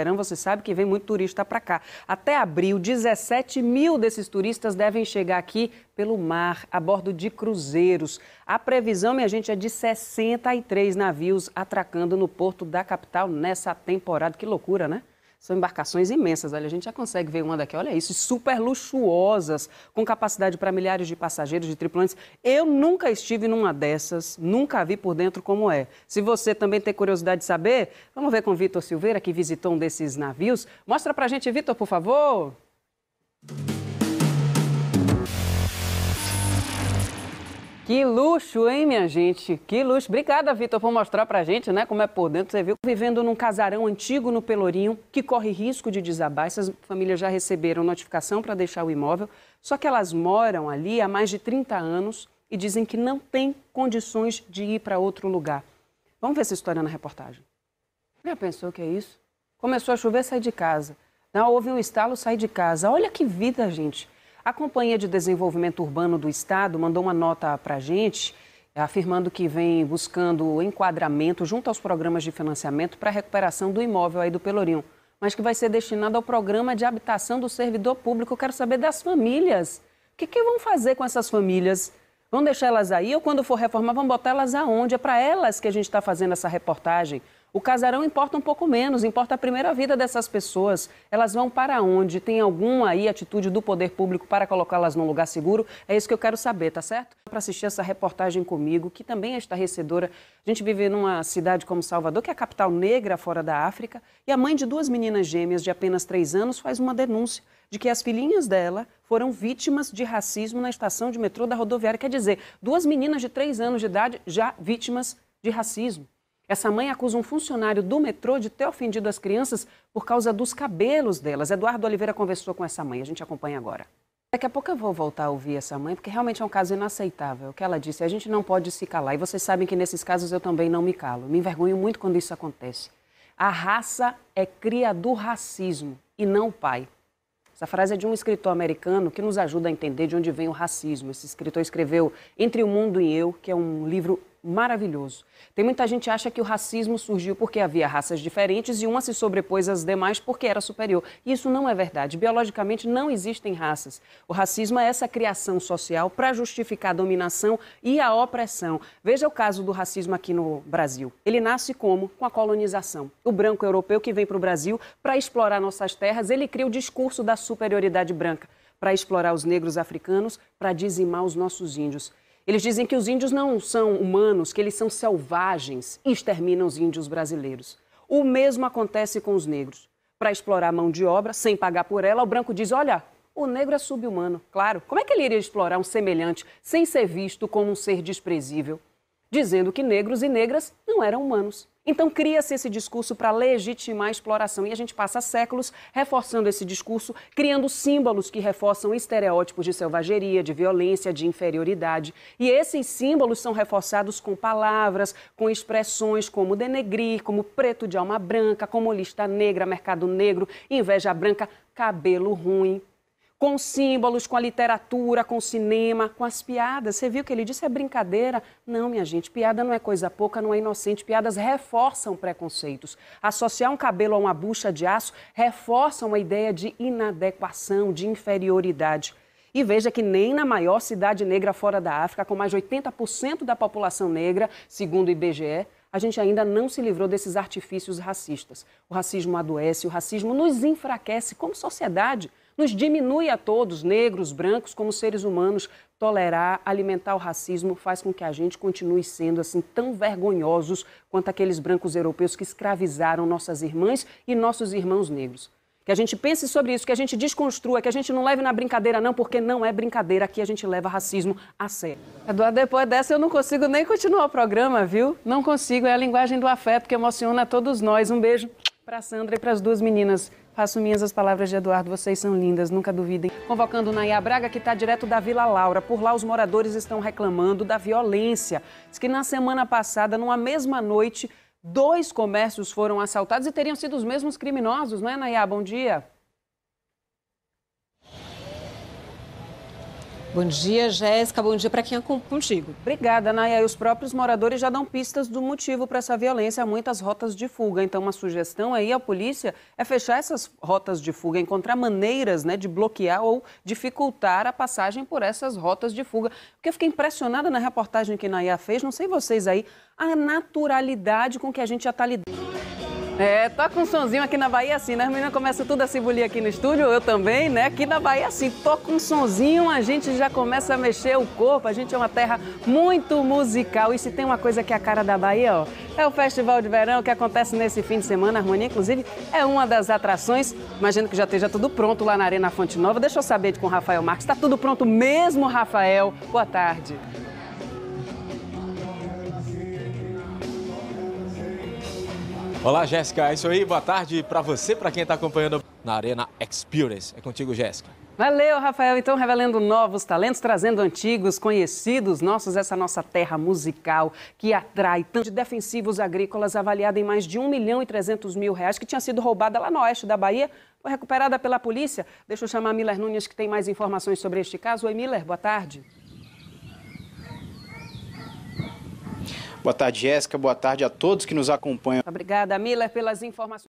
verão, você sabe que vem muito turista para cá. Até abril, 17 mil desses turistas devem chegar aqui pelo mar, a bordo de cruzeiros. A previsão, minha gente, é de 63 navios atracando no porto da capital nessa temporada. Que loucura, né? São embarcações imensas, olha, a gente já consegue ver uma daqui, olha isso, super luxuosas, com capacidade para milhares de passageiros, de tripulantes. Eu nunca estive numa dessas, nunca vi por dentro como é. Se você também tem curiosidade de saber, vamos ver com o Vitor Silveira, que visitou um desses navios. Mostra para a gente, Vitor, por favor. Música Que luxo, hein, minha gente? Que luxo. Obrigada, Vitor, por mostrar pra gente, né, como é por dentro. Você viu, vivendo num casarão antigo no Pelourinho, que corre risco de desabar. Essas famílias já receberam notificação para deixar o imóvel, só que elas moram ali há mais de 30 anos e dizem que não têm condições de ir para outro lugar. Vamos ver essa história na reportagem. Já pensou que é isso? Começou a chover, sai de casa. Não, houve um estalo, sai de casa. Olha que vida, gente. A Companhia de Desenvolvimento Urbano do Estado mandou uma nota para a gente afirmando que vem buscando enquadramento junto aos programas de financiamento para a recuperação do imóvel aí do Pelourinho, mas que vai ser destinado ao programa de habitação do servidor público. Eu quero saber das famílias. O que, que vão fazer com essas famílias? Vão deixar elas aí ou quando for reformar, vão botar elas aonde? É para elas que a gente está fazendo essa reportagem. O casarão importa um pouco menos, importa a primeira vida dessas pessoas. Elas vão para onde? Tem alguma aí atitude do poder público para colocá-las num lugar seguro? É isso que eu quero saber, tá certo? Para assistir essa reportagem comigo, que também é estarrecedora. A gente vive numa cidade como Salvador, que é a capital negra fora da África, e a mãe de duas meninas gêmeas de apenas três anos faz uma denúncia de que as filhinhas dela foram vítimas de racismo na estação de metrô da rodoviária. Quer dizer, duas meninas de três anos de idade já vítimas de racismo. Essa mãe acusa um funcionário do metrô de ter ofendido as crianças por causa dos cabelos delas. Eduardo Oliveira conversou com essa mãe, a gente acompanha agora. Daqui a pouco eu vou voltar a ouvir essa mãe, porque realmente é um caso inaceitável. O que ela disse, a gente não pode se calar. E vocês sabem que nesses casos eu também não me calo. Me envergonho muito quando isso acontece. A raça é cria do racismo e não o pai. Essa frase é de um escritor americano que nos ajuda a entender de onde vem o racismo. Esse escritor escreveu Entre o Mundo e Eu, que é um livro maravilhoso. Tem muita gente que acha que o racismo surgiu porque havia raças diferentes e uma se sobrepôs às demais porque era superior. Isso não é verdade. Biologicamente não existem raças. O racismo é essa criação social para justificar a dominação e a opressão. Veja o caso do racismo aqui no Brasil. Ele nasce como? Com a colonização. O branco europeu que vem para o Brasil para explorar nossas terras, ele cria o discurso da superioridade branca para explorar os negros africanos, para dizimar os nossos índios. Eles dizem que os índios não são humanos, que eles são selvagens e exterminam os índios brasileiros. O mesmo acontece com os negros. Para explorar a mão de obra, sem pagar por ela, o branco diz: olha, o negro é subhumano. Claro, como é que ele iria explorar um semelhante sem ser visto como um ser desprezível? dizendo que negros e negras não eram humanos. Então cria-se esse discurso para legitimar a exploração e a gente passa séculos reforçando esse discurso, criando símbolos que reforçam estereótipos de selvageria, de violência, de inferioridade. E esses símbolos são reforçados com palavras, com expressões como denegrir, como preto de alma branca, como lista negra, mercado negro, inveja branca, cabelo ruim, com símbolos, com a literatura, com o cinema, com as piadas. Você viu que ele disse é brincadeira? Não, minha gente, piada não é coisa pouca, não é inocente. Piadas reforçam preconceitos. Associar um cabelo a uma bucha de aço reforça uma ideia de inadequação, de inferioridade. E veja que nem na maior cidade negra fora da África, com mais de 80% da população negra, segundo o IBGE, a gente ainda não se livrou desses artifícios racistas. O racismo adoece, o racismo nos enfraquece como sociedade. Nos diminui a todos, negros, brancos, como seres humanos. Tolerar, alimentar o racismo faz com que a gente continue sendo assim tão vergonhosos quanto aqueles brancos europeus que escravizaram nossas irmãs e nossos irmãos negros. Que a gente pense sobre isso, que a gente desconstrua, que a gente não leve na brincadeira, não, porque não é brincadeira. Aqui a gente leva racismo a sério. Eduardo, depois dessa eu não consigo nem continuar o programa, viu? Não consigo, é a linguagem do afeto que emociona a todos nós. Um beijo. Para Sandra e para as duas meninas, faço minhas as palavras de Eduardo, vocês são lindas, nunca duvidem. Convocando Nayá Braga, que está direto da Vila Laura. Por lá, os moradores estão reclamando da violência. Diz que na semana passada, numa mesma noite, dois comércios foram assaltados e teriam sido os mesmos criminosos, não é, Nayá? Bom dia. Bom dia, Jéssica. Bom dia para quem é contigo. Obrigada, Naya. E os próprios moradores já dão pistas do motivo para essa violência. Há muitas rotas de fuga. Então, uma sugestão aí à polícia é fechar essas rotas de fuga, encontrar maneiras né, de bloquear ou dificultar a passagem por essas rotas de fuga. Porque eu fiquei impressionada na reportagem que Naya fez, não sei vocês aí, a naturalidade com que a gente já está lidando. É, toca tá um sonzinho aqui na Bahia assim, né? As meninas começam tudo a se bulir aqui no estúdio, eu também, né? Aqui na Bahia assim, toca um sonzinho, a gente já começa a mexer o corpo, a gente é uma terra muito musical. E se tem uma coisa que é a cara da Bahia, ó, é o Festival de Verão que acontece nesse fim de semana. A harmonia, inclusive, é uma das atrações. Imagino que já esteja tudo pronto lá na Arena Fonte Nova. Deixa eu saber de com o Rafael Marques. Está tudo pronto mesmo, Rafael? Boa tarde. Olá, Jéssica. É isso aí. Boa tarde para você, para quem está acompanhando na Arena Experience. É contigo, Jéssica. Valeu, Rafael. Então, revelando novos talentos, trazendo antigos, conhecidos nossos, essa nossa terra musical que atrai tanto de defensivos agrícolas avaliada em mais de 1 milhão e 300 mil reais, que tinha sido roubada lá no oeste da Bahia, foi recuperada pela polícia. Deixa eu chamar a Miller Nunes, que tem mais informações sobre este caso. Oi, Miller, boa tarde. Boa tarde, Jéssica. Boa tarde a todos que nos acompanham. Obrigada, Miller, pelas informações.